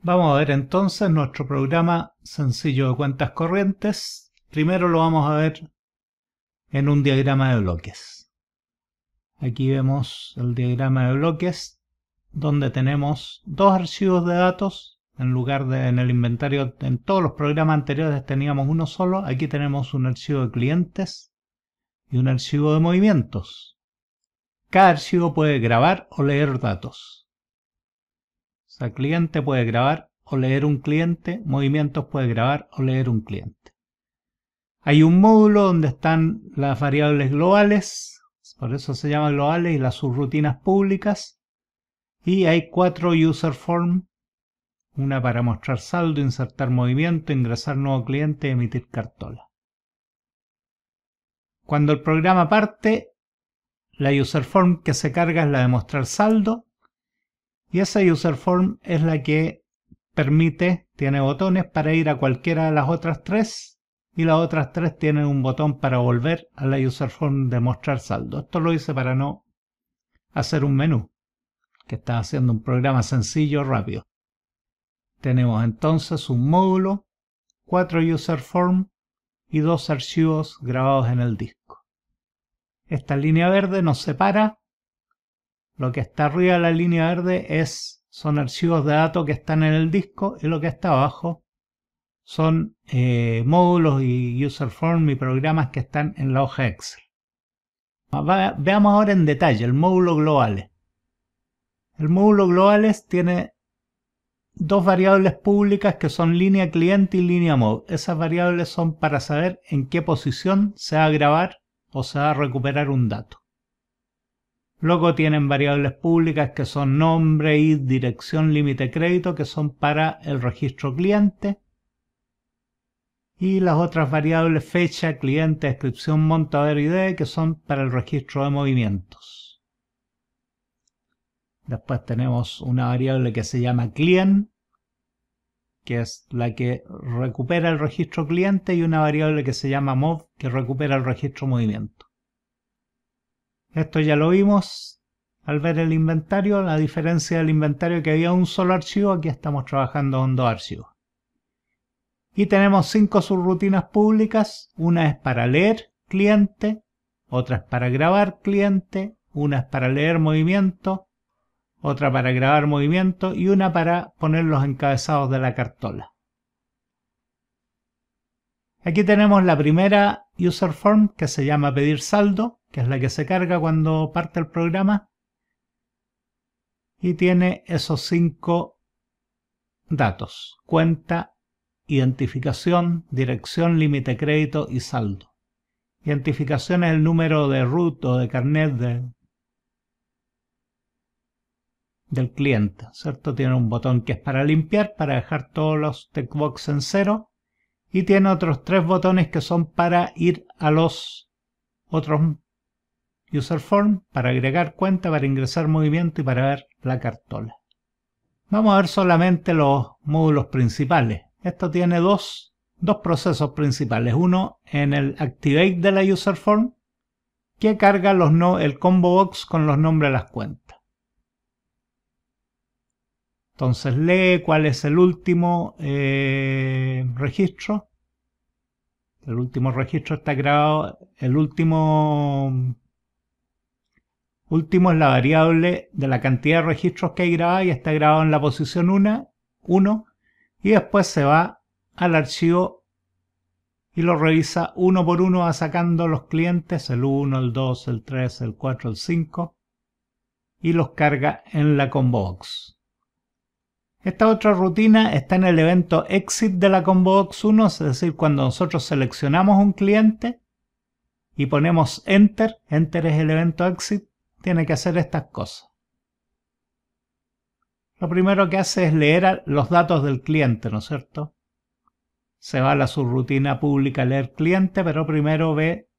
Vamos a ver entonces nuestro programa sencillo de cuentas corrientes. Primero lo vamos a ver en un diagrama de bloques. Aquí vemos el diagrama de bloques donde tenemos dos archivos de datos. En lugar de en el inventario, en todos los programas anteriores teníamos uno solo. Aquí tenemos un archivo de clientes y un archivo de movimientos. Cada archivo puede grabar o leer datos sea, cliente puede grabar o leer un cliente, movimientos puede grabar o leer un cliente. Hay un módulo donde están las variables globales, por eso se llaman globales, y las subrutinas públicas. Y hay cuatro user form, una para mostrar saldo, insertar movimiento, ingresar nuevo cliente, y emitir cartola. Cuando el programa parte, la user form que se carga es la de mostrar saldo y esa user form es la que permite, tiene botones para ir a cualquiera de las otras tres y las otras tres tienen un botón para volver a la user form de mostrar saldo. Esto lo hice para no hacer un menú, que está haciendo un programa sencillo, rápido. Tenemos entonces un módulo, cuatro user form y dos archivos grabados en el disco. Esta línea verde nos separa lo que está arriba de la línea verde es, son archivos de datos que están en el disco y lo que está abajo son eh, módulos y user form y programas que están en la hoja Excel. Ah, veamos ahora en detalle el módulo globales. El módulo globales tiene dos variables públicas que son línea cliente y línea mode. Esas variables son para saber en qué posición se va a grabar o se va a recuperar un dato. Luego tienen variables públicas que son nombre, Id, dirección, límite crédito, que son para el registro cliente. Y las otras variables fecha, cliente, descripción, y ID, que son para el registro de movimientos. Después tenemos una variable que se llama client, que es la que recupera el registro cliente, y una variable que se llama mov, que recupera el registro movimiento. Esto ya lo vimos al ver el inventario, la diferencia del inventario que había un solo archivo, aquí estamos trabajando con dos archivos. Y tenemos cinco subrutinas públicas, una es para leer cliente, otra es para grabar cliente, una es para leer movimiento, otra para grabar movimiento y una para poner los encabezados de la cartola. Aquí tenemos la primera user form que se llama pedir saldo, que es la que se carga cuando parte el programa. Y tiene esos cinco datos, cuenta, identificación, dirección, límite crédito y saldo. Identificación es el número de root o de carnet del cliente, ¿cierto? Tiene un botón que es para limpiar, para dejar todos los textbox en cero y tiene otros tres botones que son para ir a los otros user form para agregar cuenta para ingresar movimiento y para ver la cartola vamos a ver solamente los módulos principales esto tiene dos, procesos principales uno en el activate de la user form que carga los no, el combo box con los nombres de las cuentas entonces lee cuál es el último eh, registro, El último registro está grabado, el último, último es la variable de la cantidad de registros que hay grabado y está grabado en la posición 1, 1 y después se va al archivo y lo revisa uno por uno va sacando los clientes, el 1, el 2, el 3, el 4, el 5 y los carga en la box esta otra rutina está en el evento exit de la ComboBox 1, es decir, cuando nosotros seleccionamos un cliente y ponemos enter, enter es el evento exit, tiene que hacer estas cosas. Lo primero que hace es leer los datos del cliente, ¿no es cierto? Se va a la subrutina pública leer cliente, pero primero ve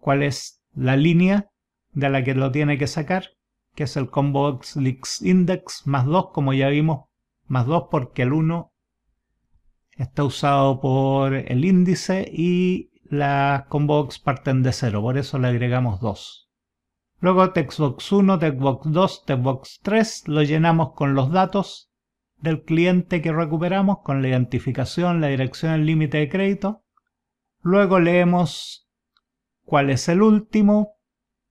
cuál es la línea de la que lo tiene que sacar que es el combo leaks Index más 2, como ya vimos, más 2 porque el 1 está usado por el índice y las box parten de 0, por eso le agregamos 2. Luego textbox 1, textbox 2, textbox 3 lo llenamos con los datos del cliente que recuperamos, con la identificación, la dirección, el límite de crédito. Luego leemos cuál es el último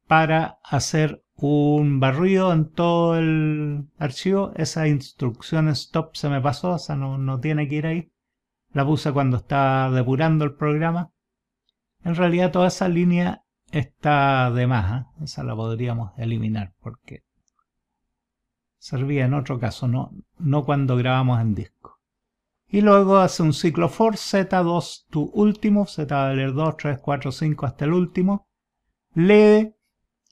para hacer un barrido en todo el archivo. Esa instrucción stop se me pasó, o no, no tiene que ir ahí. La puse cuando estaba depurando el programa. En realidad toda esa línea está de más, ¿eh? esa la podríamos eliminar porque servía en otro caso, no, no cuando grabamos en disco. Y luego hace un ciclo for Z2 tu último, Z va a leer 2, 3, 4, 5 hasta el último. Lee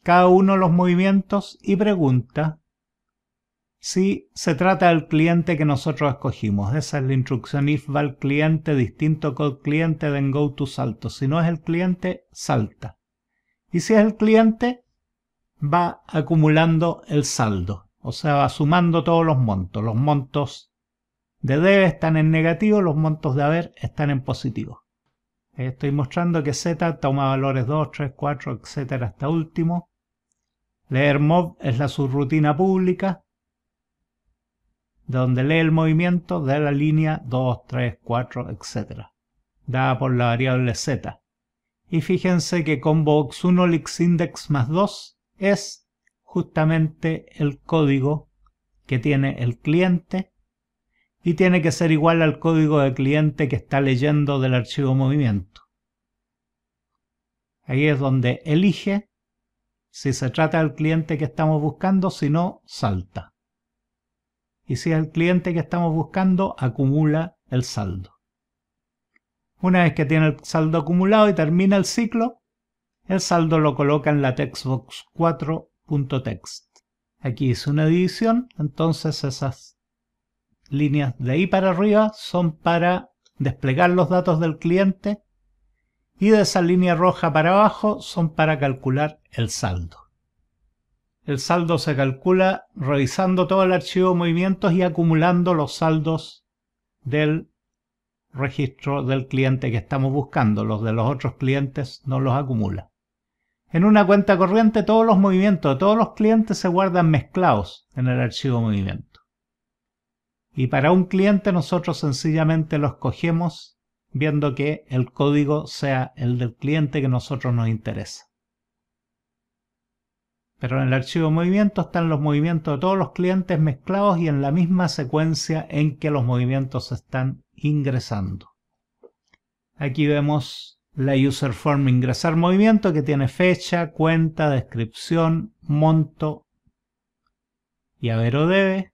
cada uno los movimientos y pregunta si se trata del cliente que nosotros escogimos. Esa es la instrucción if val cliente, distinto code cliente, then go to salto. Si no es el cliente, salta. Y si es el cliente, va acumulando el saldo. O sea, va sumando todos los montos. Los montos de debe están en negativo, los montos de haber están en positivo. Estoy mostrando que Z toma valores 2, 3, 4, etcétera, hasta último. Leer es la subrutina pública donde lee el movimiento de la línea 2, 3, 4, etc., dada por la variable z. Y fíjense que combox 1 index más 2 es justamente el código que tiene el cliente y tiene que ser igual al código de cliente que está leyendo del archivo movimiento. Ahí es donde elige si se trata del cliente que estamos buscando, si no, salta. Y si es el cliente que estamos buscando, acumula el saldo. Una vez que tiene el saldo acumulado y termina el ciclo, el saldo lo coloca en la textbox 4.text. Aquí hice una división, entonces esas líneas de ahí para arriba son para desplegar los datos del cliente y de esa línea roja para abajo son para calcular el saldo. El saldo se calcula revisando todo el archivo de movimientos y acumulando los saldos del registro del cliente que estamos buscando. Los de los otros clientes no los acumula. En una cuenta corriente todos los movimientos de todos los clientes se guardan mezclados en el archivo de movimiento. Y para un cliente nosotros sencillamente los cogemos viendo que el código sea el del cliente que a nosotros nos interesa. Pero en el archivo movimiento están los movimientos de todos los clientes mezclados y en la misma secuencia en que los movimientos están ingresando. Aquí vemos la user form ingresar movimiento que tiene fecha, cuenta, descripción, monto y ver o debe.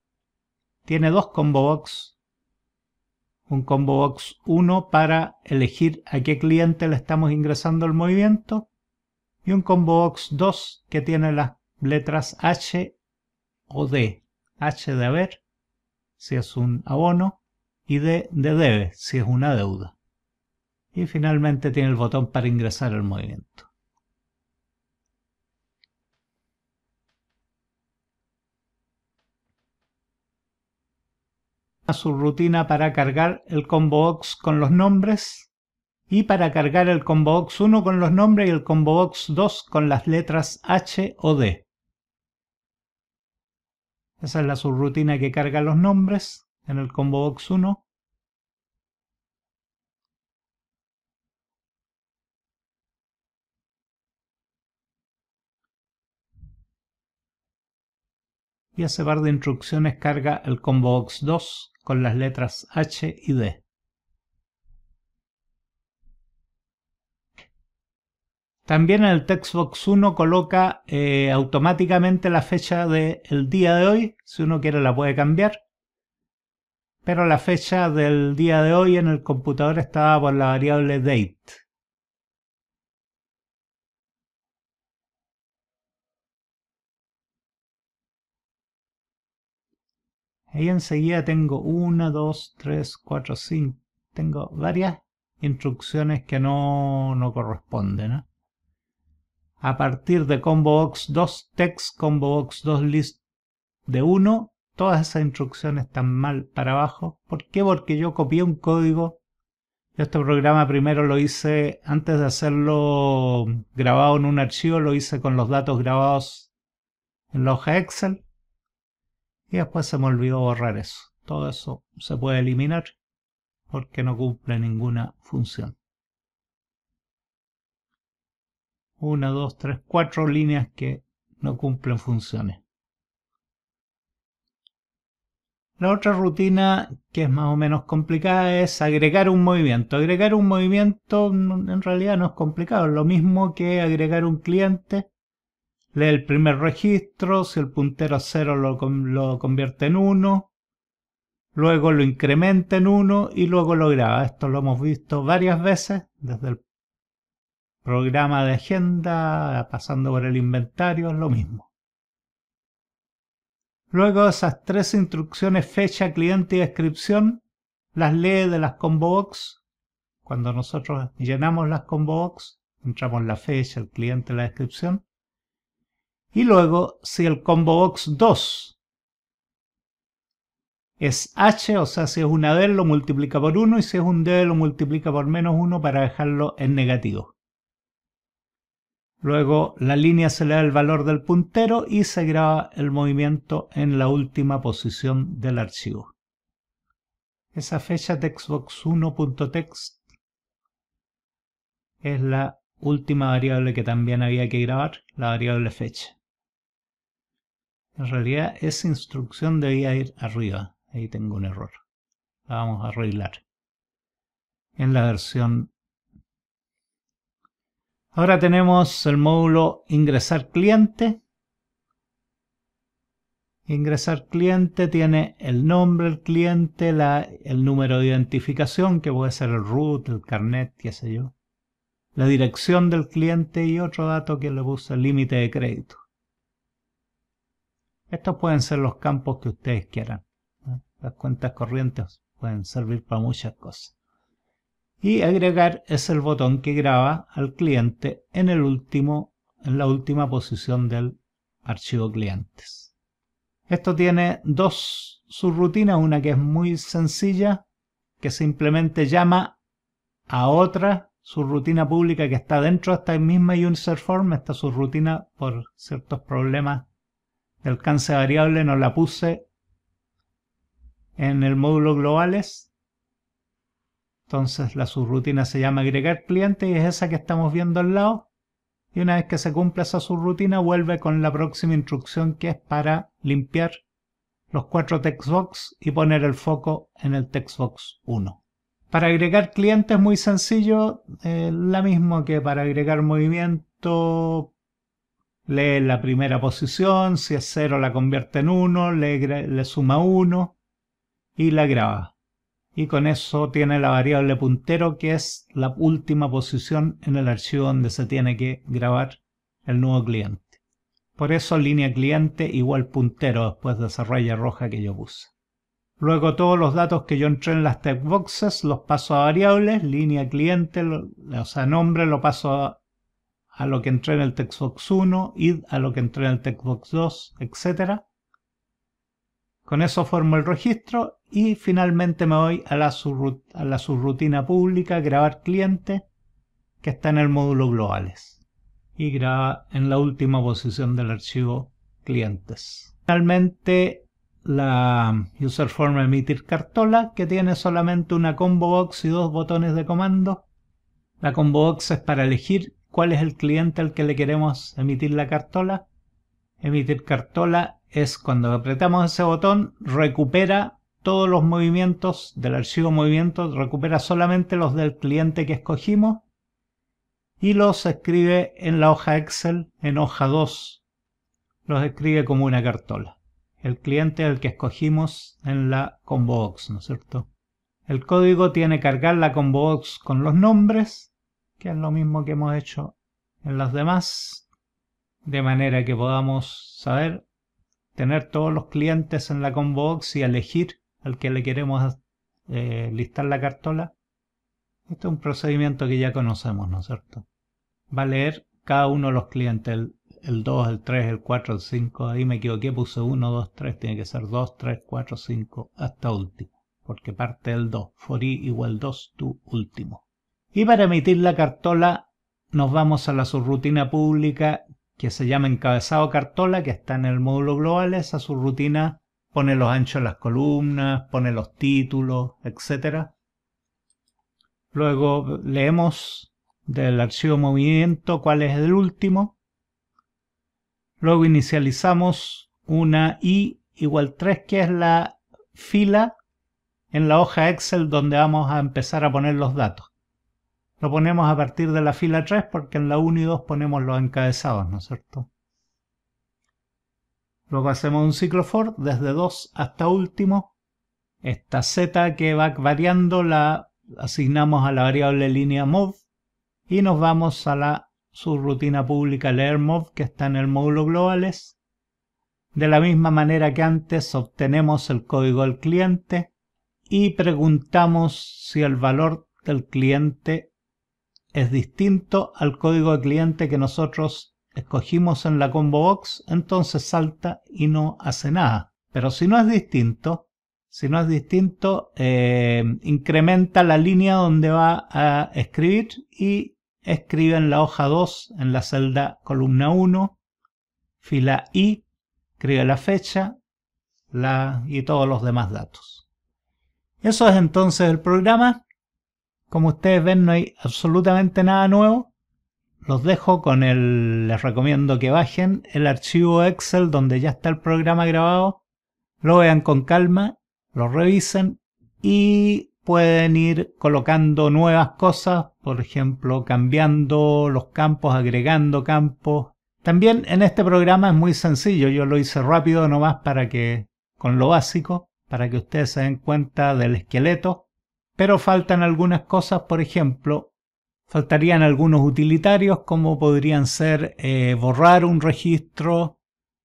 Tiene dos combo box un combo box 1 para elegir a qué cliente le estamos ingresando el movimiento y un combo box 2 que tiene las letras H o D. H de haber, si es un abono, y D de debe, si es una deuda. Y finalmente tiene el botón para ingresar el movimiento. a su rutina para cargar el combo box con los nombres y para cargar el combo box 1 con los nombres y el combo box 2 con las letras H o D. Esa es la subrutina que carga los nombres en el combo box 1. Y ese bar de instrucciones carga el combo box 2 con las letras H y D. También el Textbox 1 coloca eh, automáticamente la fecha del día de hoy. Si uno quiere la puede cambiar. Pero la fecha del día de hoy en el computador estaba por la variable date. Ahí enseguida tengo una, dos, tres, cuatro, cinco. Tengo varias instrucciones que no, no corresponden. ¿eh? A partir de combo box 2 text, combo box 2 list de 1, todas esas instrucciones están mal para abajo. ¿Por qué? Porque yo copié un código. este programa primero lo hice, antes de hacerlo grabado en un archivo, lo hice con los datos grabados en la hoja Excel y después se me olvidó borrar eso. Todo eso se puede eliminar porque no cumple ninguna función. Una, dos, tres, cuatro líneas que no cumplen funciones. La otra rutina que es más o menos complicada es agregar un movimiento. Agregar un movimiento en realidad no es complicado, es lo mismo que agregar un cliente lee el primer registro, si el puntero es 0 lo, convierte en 1, luego lo incrementa en 1 y luego lo graba. Esto lo hemos visto varias veces desde el programa de agenda, pasando por el inventario, es lo mismo. Luego esas tres instrucciones fecha, cliente y descripción las lee de las combo box. Cuando nosotros llenamos las combo box, entramos la fecha, el cliente, la descripción y luego si el combo box 2 es h, o sea, si es una d lo multiplica por 1 y si es un d lo multiplica por menos 1 para dejarlo en negativo. Luego la línea se le da el valor del puntero y se graba el movimiento en la última posición del archivo. Esa fecha textbox1.text es la última variable que también había que grabar, la variable fecha. En realidad esa instrucción debía ir arriba. Ahí tengo un error. La vamos a arreglar. En la versión... Ahora tenemos el módulo ingresar cliente. Ingresar cliente tiene el nombre del cliente, la, el número de identificación, que puede ser el root, el carnet, qué sé yo. La dirección del cliente y otro dato que le puse, límite de crédito. Estos pueden ser los campos que ustedes quieran. Las cuentas corrientes pueden servir para muchas cosas. Y agregar es el botón que graba al cliente en, el último, en la última posición del archivo clientes. Esto tiene dos subrutinas, una que es muy sencilla, que simplemente llama a otra subrutina pública que está dentro de esta misma user form, esta subrutina por ciertos problemas de alcance variable no la puse en el módulo globales. Entonces la subrutina se llama agregar cliente y es esa que estamos viendo al lado. Y una vez que se cumpla esa subrutina vuelve con la próxima instrucción que es para limpiar los cuatro textbox y poner el foco en el textbox 1. Para agregar clientes es muy sencillo, eh, la mismo que para agregar movimiento, lee la primera posición, si es 0 la convierte en 1, le, suma 1 y la graba. Y con eso tiene la variable puntero que es la última posición en el archivo donde se tiene que grabar el nuevo cliente. Por eso línea cliente igual puntero después de esa raya roja que yo puse. Luego todos los datos que yo entré en las boxes los paso a variables, línea cliente, o sea nombre lo paso a a lo que entré en el Textbox 1, id a lo que entré en el Textbox 2, etc. Con eso formo el registro y finalmente me voy a la, subrutina pública, grabar cliente, que está en el módulo globales y graba en la última posición del archivo clientes. Finalmente la user form emitir cartola que tiene solamente una combo box y dos botones de comando. La combo box es para elegir ¿Cuál es el cliente al que le queremos emitir la cartola? Emitir cartola es cuando apretamos ese botón, recupera todos los movimientos del archivo movimiento, recupera solamente los del cliente que escogimos y los escribe en la hoja Excel, en hoja 2, los escribe como una cartola. El cliente al el que escogimos en la combo box, ¿no es cierto? El código tiene cargar la combo box con los nombres que es lo mismo que hemos hecho en las demás, de manera que podamos saber tener todos los clientes en la combo box y elegir al que le queremos eh, listar la cartola. Este es un procedimiento que ya conocemos, ¿no es cierto? Va a leer cada uno de los clientes, el, 2, el 3, el 4, el 5, ahí me equivoqué, puse 1, 2, 3, tiene que ser 2, 3, 4, 5, hasta último, porque parte del 2, for i igual 2, tu último. Y para emitir la cartola nos vamos a la subrutina pública que se llama encabezado cartola, que está en el módulo global. Esa subrutina pone los anchos de las columnas, pone los títulos, etc. Luego leemos del archivo movimiento cuál es el último. Luego inicializamos una i igual 3 que es la fila en la hoja Excel donde vamos a empezar a poner los datos. Lo ponemos a partir de la fila 3 porque en la 1 y 2 ponemos los encabezados, ¿no es cierto? Luego hacemos un ciclo for desde 2 hasta último. Esta z que va variando la asignamos a la variable línea mov y nos vamos a la subrutina pública leer mov que está en el módulo globales. De la misma manera que antes obtenemos el código del cliente y preguntamos si el valor del cliente es distinto al código de cliente que nosotros escogimos en la combo box, entonces salta y no hace nada. Pero si no es distinto, si no es distinto, eh, incrementa la línea donde va a escribir y escribe en la hoja 2, en la celda columna 1, fila I, escribe la fecha la, y todos los demás datos. Eso es entonces el programa. Como ustedes ven, no hay absolutamente nada nuevo. Los dejo con el... Les recomiendo que bajen el archivo Excel donde ya está el programa grabado. Lo vean con calma, lo revisen y pueden ir colocando nuevas cosas, por ejemplo, cambiando los campos, agregando campos. También en este programa es muy sencillo, yo lo hice rápido nomás para que, con lo básico, para que ustedes se den cuenta del esqueleto pero faltan algunas cosas, por ejemplo, faltarían algunos utilitarios como podrían ser eh, borrar un registro,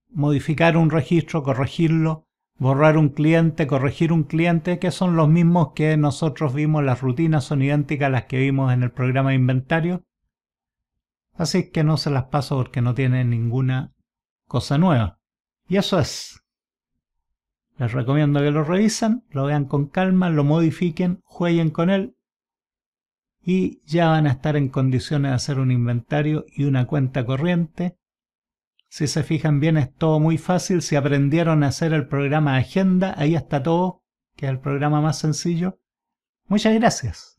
modificar un registro, corregirlo, borrar un cliente, corregir un cliente, que son los mismos que nosotros vimos, las rutinas son idénticas a las que vimos en el programa de inventario. Así que no se las paso porque no tienen ninguna cosa nueva. Y eso es. Les recomiendo que lo revisen, lo vean con calma, lo modifiquen, jueguen con él y ya van a estar en condiciones de hacer un inventario y una cuenta corriente. Si se fijan bien es todo muy fácil, si aprendieron a hacer el programa Agenda, ahí está todo, que es el programa más sencillo. Muchas gracias.